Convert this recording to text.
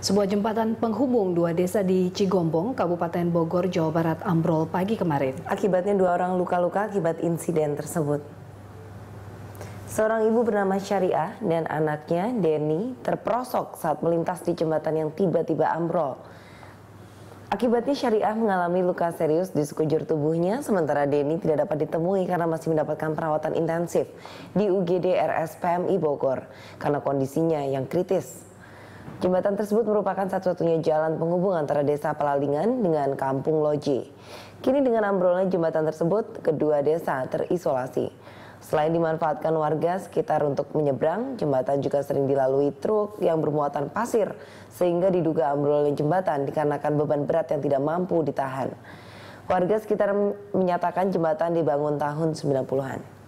Sebuah jembatan penghubung dua desa di Cigombong, Kabupaten Bogor, Jawa Barat ambrol pagi kemarin. Akibatnya dua orang luka-luka akibat insiden tersebut. Seorang ibu bernama Syariah dan anaknya, Denny, terperosok saat melintas di jembatan yang tiba-tiba ambrol. Akibatnya Syariah mengalami luka serius di sekujur tubuhnya, sementara Denny tidak dapat ditemui karena masih mendapatkan perawatan intensif di UGD RS PMI Bogor karena kondisinya yang kritis. Jembatan tersebut merupakan satu-satunya jalan penghubung antara desa Pelalingan dengan Kampung Loji. Kini dengan ambrolnya jembatan tersebut, kedua desa terisolasi. Selain dimanfaatkan warga sekitar untuk menyeberang, jembatan juga sering dilalui truk yang bermuatan pasir, sehingga diduga ambrolnya jembatan dikarenakan beban berat yang tidak mampu ditahan. Warga sekitar menyatakan jembatan dibangun tahun 90-an.